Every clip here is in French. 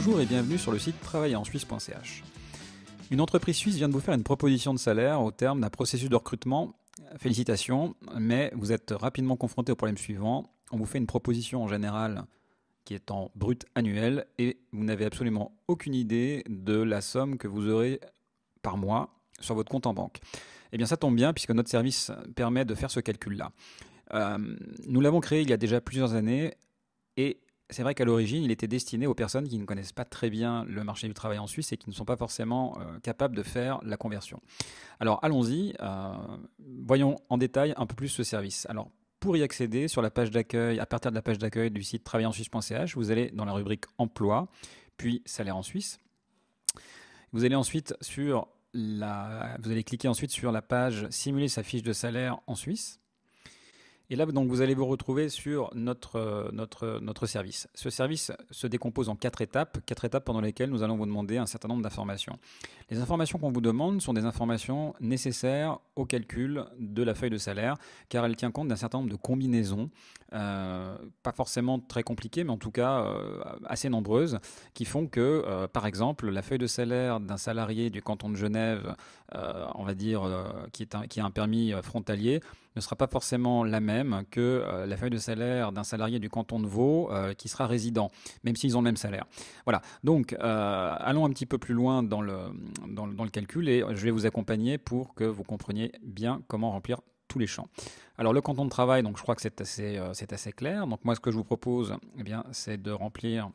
Bonjour et bienvenue sur le site travaillerensuisse.ch. Une entreprise suisse vient de vous faire une proposition de salaire au terme d'un processus de recrutement. Félicitations, mais vous êtes rapidement confronté au problème suivant. On vous fait une proposition en général qui est en brut annuel et vous n'avez absolument aucune idée de la somme que vous aurez par mois sur votre compte en banque. Eh bien ça tombe bien puisque notre service permet de faire ce calcul-là. Euh, nous l'avons créé il y a déjà plusieurs années c'est vrai qu'à l'origine, il était destiné aux personnes qui ne connaissent pas très bien le marché du travail en Suisse et qui ne sont pas forcément euh, capables de faire la conversion. Alors allons-y, euh, voyons en détail un peu plus ce service. Alors pour y accéder, sur la page d'accueil, à partir de la page d'accueil du site travailensuisse.ch, vous allez dans la rubrique Emploi, puis Salaire en Suisse. Vous allez ensuite sur la, vous allez cliquer ensuite sur la page Simuler sa fiche de salaire en Suisse. Et là, donc, vous allez vous retrouver sur notre, euh, notre, euh, notre service. Ce service se décompose en quatre étapes, quatre étapes pendant lesquelles nous allons vous demander un certain nombre d'informations. Les informations qu'on vous demande sont des informations nécessaires au calcul de la feuille de salaire, car elle tient compte d'un certain nombre de combinaisons, euh, pas forcément très compliquées, mais en tout cas assez nombreuses, qui font que, par exemple, la feuille de salaire d'un salarié du canton de Genève, on va dire, qui a un permis frontalier, ne sera pas forcément la même que euh, la feuille de salaire d'un salarié du canton de Vaud euh, qui sera résident, même s'ils ont le même salaire. Voilà, donc euh, allons un petit peu plus loin dans le, dans, le calcul et je vais vous accompagner pour que vous compreniez bien comment remplir tous les champs. Alors le canton de travail, donc je crois que c'est assez, assez clair. Donc moi ce que je vous propose, eh bien, c'est de remplir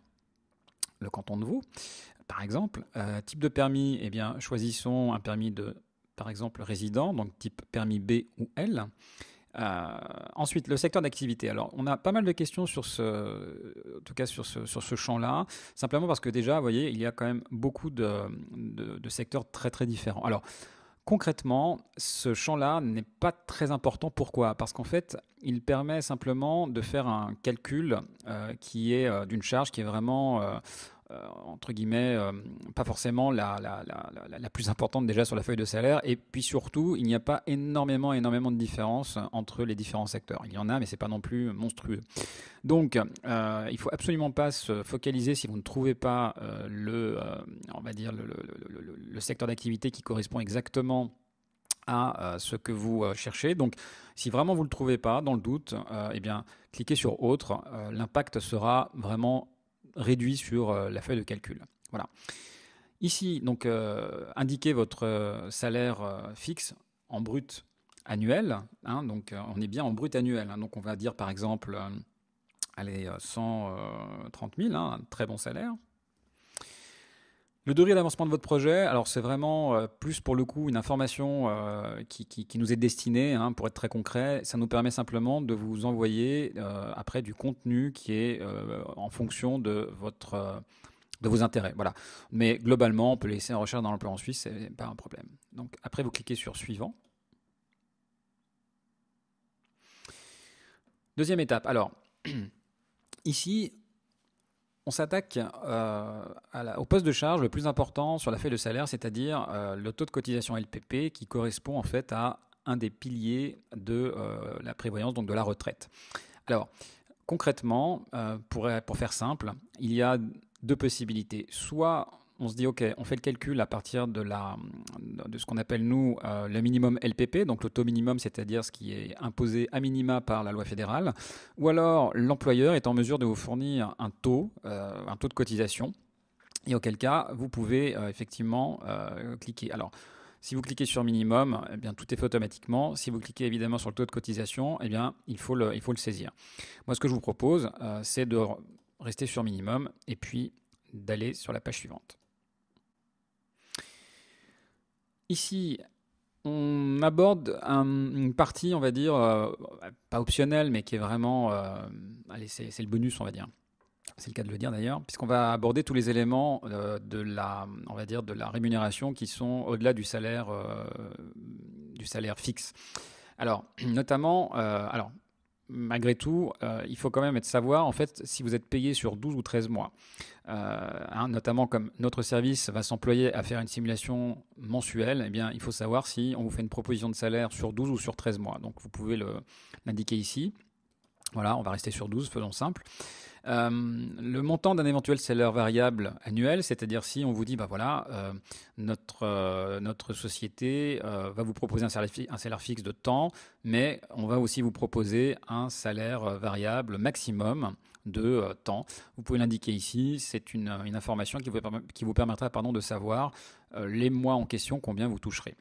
le canton de Vaud. Par exemple, type de permis, eh bien, choisissons un permis de par exemple résident, donc type permis B ou L. Euh, ensuite, le secteur d'activité. Alors, on a pas mal de questions sur ce, en tout cas sur ce, sur ce champ-là, simplement parce que déjà, vous voyez, il y a quand même beaucoup de, de, secteurs très très différents. Alors, concrètement, ce champ-là n'est pas très important. Pourquoi Parce qu'en fait, il permet simplement de faire un calcul euh, qui est euh, d'une charge qui est vraiment euh, entre guillemets, euh, pas forcément la, plus importante déjà sur la feuille de salaire. Et puis surtout, il n'y a pas énormément, énormément de différence entre les différents secteurs. Il y en a, mais c'est pas non plus monstrueux. Donc, euh, il faut absolument pas se focaliser si vous ne trouvez pas euh, le, on va dire le, secteur d'activité qui correspond exactement à ce que vous cherchez. Donc, si vraiment vous ne le trouvez pas, dans le doute, eh bien, cliquez sur autre. L'impact sera vraiment réduit sur euh, la feuille de calcul. Voilà. Ici, donc, euh, indiquez votre euh, salaire fixe en brut annuel. Hein, donc, on est bien en brut annuel. Hein. donc, on va dire par exemple, allez, 130 000, hein, un très bon salaire. Le degré d'avancement de votre projet, alors c'est vraiment euh, plus pour le coup une information euh, qui, nous est destinée, hein, pour être très concret. Ça nous permet simplement de vous envoyer euh, après du contenu qui est en fonction de votre de vos intérêts. Voilà. Mais globalement, on peut laisser en recherche dans l'emploi en Suisse, c'est pas un problème. Donc après, vous cliquez sur suivant. Deuxième étape. Alors ici, on s'attaque euh, au poste de charge le plus important sur la feuille de salaire, c'est-à-dire euh, le taux de cotisation LPP qui correspond en fait à un des piliers de euh, la prévoyance, donc de la retraite. Alors, concrètement, pour, pour faire simple, il y a deux possibilités. Soit on se dit, OK, on fait le calcul à partir de, ce qu'on appelle, nous, euh, le minimum LPP, donc le taux minimum, c'est-à-dire ce qui est imposé à minima par la loi fédérale, ou alors l'employeur est en mesure de vous fournir un taux, euh, un taux de cotisation, et auquel cas, vous pouvez euh, effectivement cliquer. Alors, si vous cliquez sur minimum, eh bien, tout est fait automatiquement. Si vous cliquez évidemment sur le taux de cotisation, eh bien, il, faut il faut le saisir. Moi, ce que je vous propose, c'est de rester sur minimum et puis d'aller sur la page suivante ici, on aborde un, une partie, on va dire, euh, pas optionnelle, mais qui est vraiment... Euh, allez, c'est, le bonus, on va dire. C'est le cas de le dire d'ailleurs, puisqu'on va aborder tous les éléments euh, de la, on va dire, de la rémunération qui sont au-delà du salaire, du salaire fixe. Alors, notamment, alors malgré tout, euh, il faut quand même être savoir en fait si vous êtes payé sur 12 ou 13 mois. Euh, hein, notamment comme notre service va s'employer à faire une simulation mensuelle, eh bien, il faut savoir si on vous fait une proposition de salaire sur 12 ou sur 13 mois. Donc vous pouvez l'indiquer ici. Voilà, on va rester sur 12, faisons simple. Euh, le montant d'un éventuel salaire variable annuel, c'est-à-dire si on vous dit, bah voilà, euh, notre, euh, notre société va vous proposer un salaire, fixe de temps, mais on va aussi vous proposer un salaire variable maximum de temps. Vous pouvez l'indiquer ici, c'est une, information qui vous, qui vous permettra pardon, de savoir les mois en question combien vous toucherez.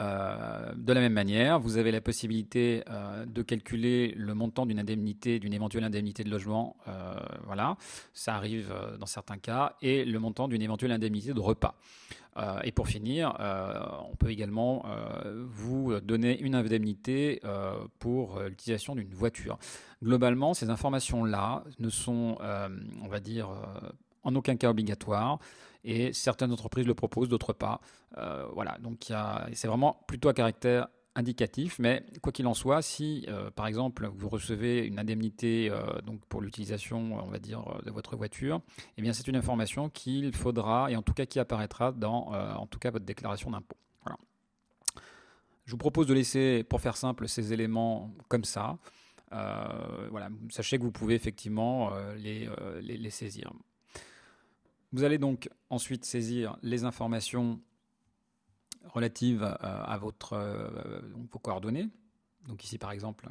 Euh, de la même manière, vous avez la possibilité euh, de calculer le montant d'une indemnité, d'une éventuelle indemnité de logement, euh, voilà, ça arrive dans certains cas, et le montant d'une éventuelle indemnité de repas. et pour finir, on peut également vous donner une indemnité pour l'utilisation d'une voiture. Globalement, ces informations-là ne sont, on va dire, en aucun cas obligatoire. Et certaines entreprises le proposent, d'autres pas. Euh, voilà, donc c'est vraiment plutôt à caractère indicatif, mais quoi qu'il en soit, si euh, par exemple vous recevez une indemnité euh, donc pour l'utilisation, on va dire, de votre voiture, eh bien c'est une information qu'il faudra et en tout cas qui apparaîtra dans en tout cas votre déclaration d'impôt. Voilà. Je vous propose de laisser, pour faire simple, ces éléments comme ça. voilà, sachez que vous pouvez effectivement les, les, les saisir. Vous allez donc ensuite saisir les informations relatives euh, à, votre, euh, vos coordonnées. Donc ici par exemple.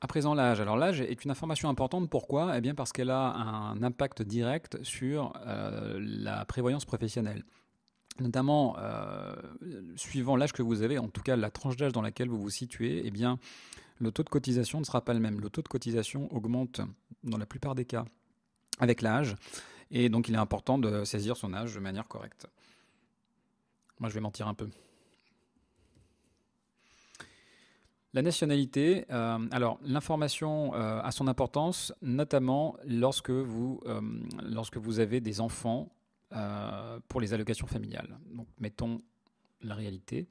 À présent l'âge. Alors l'âge est une information importante. Pourquoi Eh bien parce qu'elle a un impact direct sur euh, la prévoyance professionnelle notamment suivant l'âge que vous avez, en tout cas la tranche d'âge dans laquelle vous vous situez, eh bien, le taux de cotisation ne sera pas le même. Le taux de cotisation augmente dans la plupart des cas avec l'âge, et donc il est important de saisir son âge de manière correcte. Moi, je vais mentir un peu. La nationalité, euh, alors l'information euh, a son importance, notamment lorsque vous, euh, lorsque vous avez des enfants pour les allocations familiales. Donc mettons la réalité.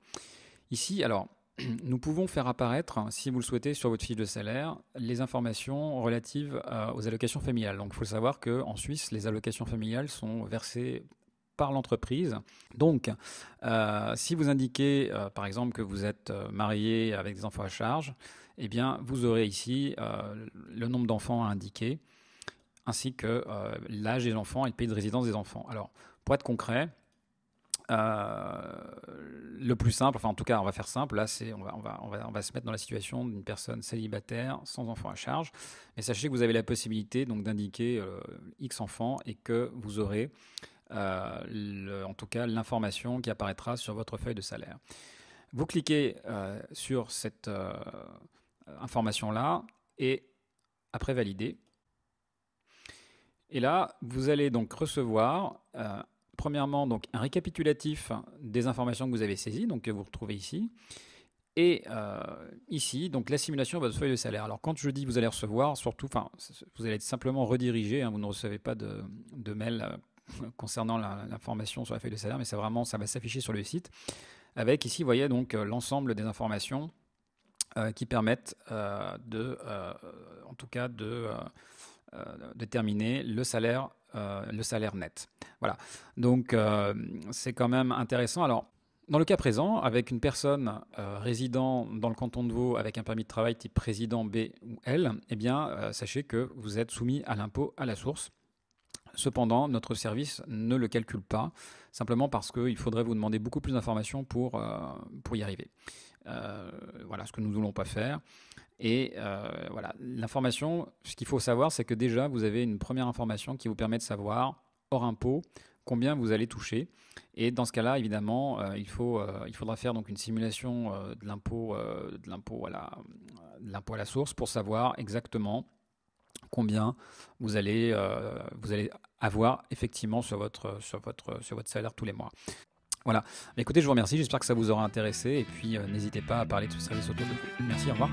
Ici, alors nous pouvons faire apparaître, si vous le souhaitez, sur votre fiche de salaire, les informations relatives euh, aux allocations familiales. Donc il faut savoir qu'en Suisse, les allocations familiales sont versées par l'entreprise. Donc, euh, si vous indiquez, euh, par exemple, que vous êtes marié avec des enfants à charge, eh bien, vous aurez ici le nombre d'enfants à indiquer, ainsi que l'âge des enfants et le pays de résidence des enfants. Alors, pour être concret, euh, le plus simple, enfin en tout cas on va faire simple, là c'est on va, on, va, se mettre dans la situation d'une personne célibataire, sans enfant à charge, mais sachez que vous avez la possibilité donc d'indiquer euh, X enfants et que vous aurez euh, en tout cas l'information qui apparaîtra sur votre feuille de salaire. Vous cliquez sur cette information-là et après valider. Et là, vous allez donc recevoir premièrement, donc, un récapitulatif des informations que vous avez saisies, donc que vous retrouvez ici. Et euh, ici, donc la simulation de votre feuille de salaire. Alors quand je dis vous allez recevoir, surtout, enfin, vous allez être simplement redirigé, hein, vous ne recevez pas de, de mail euh, concernant l'information sur la feuille de salaire, mais c'est vraiment, ça va s'afficher sur le site, avec ici, vous voyez donc euh, l'ensemble des informations qui permettent de, en tout cas, de, de, terminer le salaire euh, le salaire net. Voilà. Donc, euh, c'est quand même intéressant. Alors, dans le cas présent, avec une personne euh, résidant dans le canton de Vaud avec un permis de travail type président B ou L, eh bien, sachez que vous êtes soumis à l'impôt à la source. Cependant, notre service ne le calcule pas, simplement parce qu'il faudrait vous demander beaucoup plus d'informations pour, pour y arriver. voilà ce que nous ne voulons pas faire. Et euh, voilà, l'information, ce qu'il faut savoir, c'est que déjà, vous avez une première information qui vous permet de savoir, hors impôt, combien vous allez toucher. Et dans ce cas-là, évidemment, euh, il, faut, euh, il faudra faire donc une simulation de l'impôt de à, la, la source pour savoir exactement combien vous allez, vous allez avoir effectivement sur votre, sur, votre, sur votre salaire tous les mois. Voilà. Bah, écoutez, je vous remercie. J'espère que ça vous aura intéressé. Et puis, euh, n'hésitez pas à parler de ce service auto. Merci, au revoir.